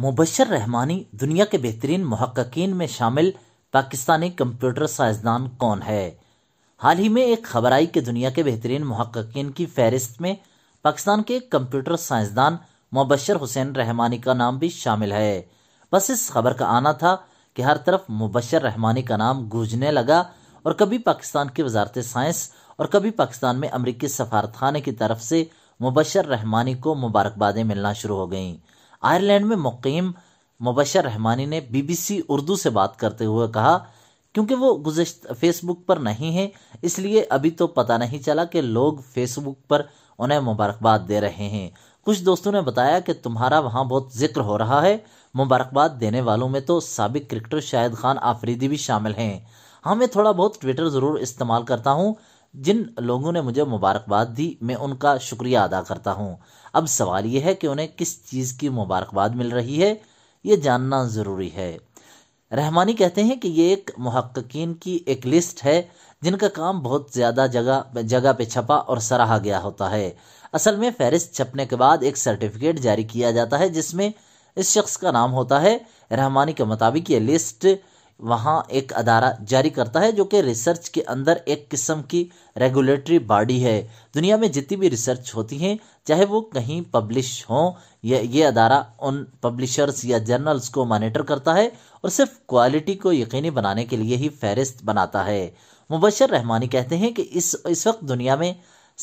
मुबशर रहमानी दुनिया के बेहतरीन महक्कीन में शामिल पाकिस्तानी कंप्यूटर साइंसदान कौन है हाल ही में एक खबर आई कि दुनिया के बेहतरीन महक्कीन की फहरिस्त में पाकिस्तान के कंप्यूटर साइंसदान मुबशर हुसैन रहमानी का नाम भी शामिल है बस इस खबर का आना था कि हर तरफ मुबशर रहमानी का नाम गूंजने लगा और कभी पाकिस्तान की वजारत साइंस और कभी पाकिस्तान में अमरीकी सफारतखाने की तरफ से मुबशर रहमानी को मुबारकबादें मिलना शुरू हो गईं आयरलैंड में मुकीम मुबशर रहमानी ने बीबीसी उर्दू से बात करते हुए कहा क्योंकि वो गुजशत फेसबुक पर नहीं है इसलिए अभी तो पता नहीं चला कि लोग फेसबुक पर उन्हें मुबारकबाद दे रहे हैं कुछ दोस्तों ने बताया कि तुम्हारा वहाँ बहुत जिक्र हो रहा है मुबारकबाद देने वालों में तो सबक क्रिकेटर शाहिद खान आफरीदी भी शामिल हैं हाँ मैं थोड़ा बहुत ट्विटर ज़रूर इस्तेमाल करता हूँ जिन लोगों ने मुझे मुबारकबाद दी मैं उनका शुक्रिया अदा करता हूँ अब सवाल यह है कि उन्हें किस चीज़ की मुबारकबाद मिल रही है ये जानना ज़रूरी है रहमानी कहते हैं कि ये एक महक्कीन की एक लिस्ट है जिनका काम बहुत ज़्यादा जगह जगह पे छपा और सराहा गया होता है असल में फहरिस्त छपने के बाद एक सर्टिफिकेट जारी किया जाता है जिसमें इस शख्स का नाम होता है रहमानी के मुताबिक ये लिस्ट वहाँ एक अदारा जारी करता है जो कि रिसर्च के अंदर एक किस्म की रेगुलेटरी बॉडी है दुनिया में जितनी भी रिसर्च होती हैं चाहे वो कहीं पब्लिश हों या ये अदारा उन पब्लिशर्स या जर्नल्स को मॉनिटर करता है और सिर्फ क्वालिटी को यकीनी बनाने के लिए ही फहरिस्त बनाता है मुबशर रहमानी कहते हैं कि इस इस वक्त दुनिया में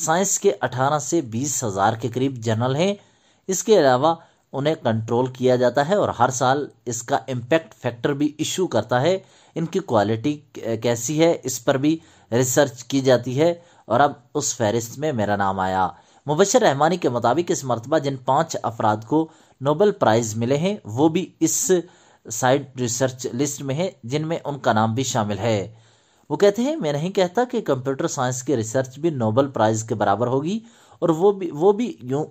साइंस के अठारह से बीस हज़ार के करीब जर्नल हैं इसके अलावा उन्हें कंट्रोल किया जाता है और हर साल इसका इम्पैक्ट फैक्टर भी इशू करता है इनकी क्वालिटी कैसी है इस पर भी रिसर्च की जाती है और अब उस फहरिस्त में मेरा नाम आया मुबशर रहमानी के मुताबिक इस मरतबा जिन पाँच अफराद को नोबल प्राइज़ मिले हैं वो भी इस साइड रिसर्च लिस्ट में है जिनमें उनका नाम भी शामिल है वो कहते हैं मैं नहीं कहता कि कंप्यूटर साइंस की रिसर्च भी नोबल प्राइज़ के बराबर होगी और वो भी वो भी यूँ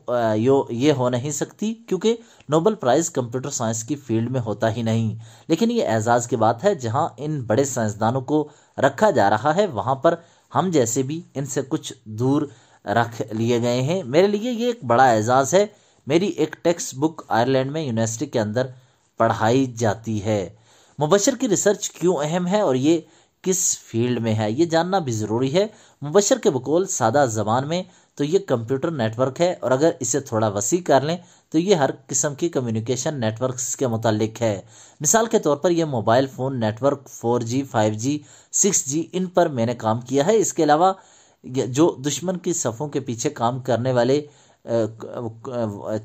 यो ये हो नहीं सकती क्योंकि नोबल प्राइज़ कंप्यूटर साइंस की फील्ड में होता ही नहीं लेकिन ये एजाज़ की बात है जहाँ इन बड़े साइंसदानों को रखा जा रहा है वहाँ पर हम जैसे भी इनसे कुछ दूर रख लिए गए हैं मेरे लिए ये एक बड़ा एजाज़ है मेरी एक टेक्स्ट बुक आयरलैंड में यूनिवर्सिटी के अंदर पढ़ाई जाती है मुबशर की रिसर्च क्यों अहम है और ये किस फील्ड में है ये जानना भी ज़रूरी है मुबशर के बकोल सादा जबान में तो ये कंप्यूटर नेटवर्क है और अगर इसे थोड़ा वसी कर लें तो ये हर किस्म की कम्युनिकेशन नेटवर्क्स के मुतालिक है मिसाल के तौर पर यह mobile phone network 4G, 5G, 6G इन पर मैंने काम किया है इसके अलावा जो दुश्मन की सफ़ों के पीछे काम करने वाले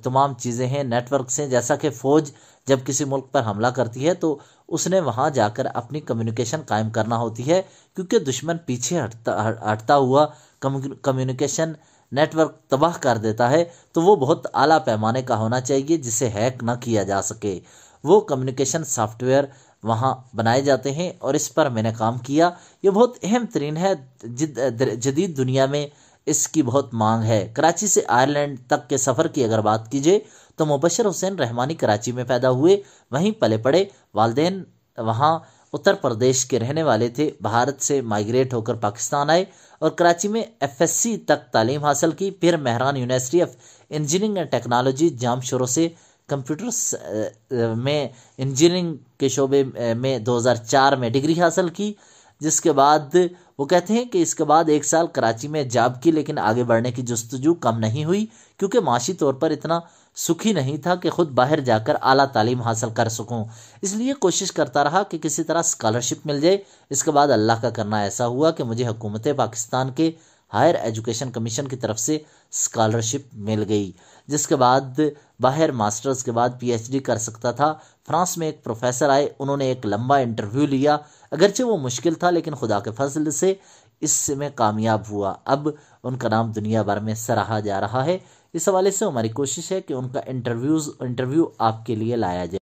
तमाम चीज़ें हैं नेटवर्क्स हैं जैसा कि फ़ौज जब किसी मुल्क पर हमला करती है तो उसने वहाँ जाकर अपनी कम्युनिकेशन कायम करना होती है क्योंकि दुश्मन पीछे हटता हटता हुआ कम्युनिकेशन नेटवर्क तबाह कर देता है तो वो बहुत आला पैमाने का होना चाहिए जिसे हैक ना किया जा सके वो कम्युनिकेशन सॉफ्टवेयर वहाँ बनाए जाते हैं और इस पर मैंने काम किया ये बहुत अहम तरीन है जदीद दुनिया में इसकी बहुत मांग है कराची से आयरलैंड तक के सफ़र की अगर बात कीजिए तो मुबशर हुसैन रहमानी कराची में पैदा हुए वहीं पले पड़े वालदेन वहाँ उत्तर प्रदेश के रहने वाले थे भारत से माइग्रेट होकर पाकिस्तान आए और कराची में एफएससी तक तालीम हासिल की फिर Mehran university of engineering and technology जाम जामशोरों से कंप्यूटर्स में इंजीनियरिंग के शोबे में 2004 में डिग्री हासिल की जिसके बाद वो कहते हैं कि इसके बाद एक साल कराची में जाब की लेकिन आगे बढ़ने की जस्तजू कम नहीं हुई क्योंकि माशी तौर पर इतना सुखी नहीं था कि खुद बाहर जाकर आला तालीम हासिल कर सकूं इसलिए कोशिश करता रहा कि किसी तरह स्कॉलरशिप मिल जाए इसके बाद अल्लाह का करना ऐसा हुआ कि मुझे हुकूमत पाकिस्तान के हायर एजुकेशन कमीशन की तरफ से स्कॉलरशिप मिल गई जिसके बाद बाहर मास्टर्स के बाद पीएचडी कर सकता था फ्रांस में एक प्रोफेसर आए उन्होंने एक लंबा इंटरव्यू लिया अगरचे वो मुश्किल था लेकिन खुदा के फजल से इससे मैं कामयाब हुआ अब उनका नाम दुनिया भर में सराहा जा रहा है इस हवाले से हमारी कोशिश है कि उनका इंटरव्यूज इंटरव्यू आपके लिए लाया जाए